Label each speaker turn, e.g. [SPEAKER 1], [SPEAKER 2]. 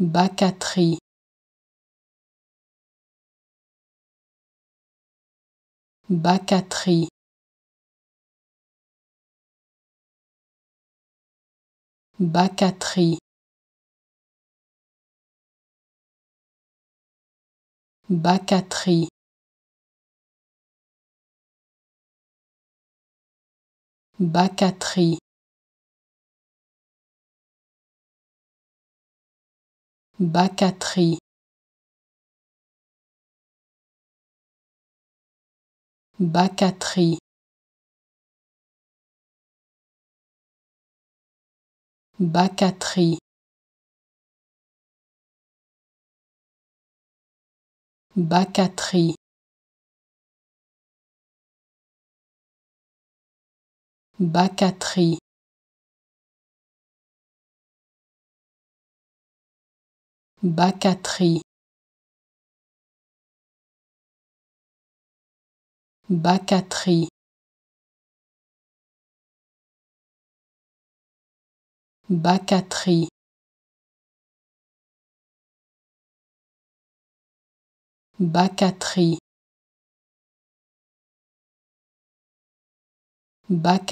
[SPEAKER 1] bacatri bacatri bacatri bacatri bacatri Bacatrie Bacatrie Bacatri Bacatri Bacatrie Bacatrie Bacatri Bacatri, Bacatri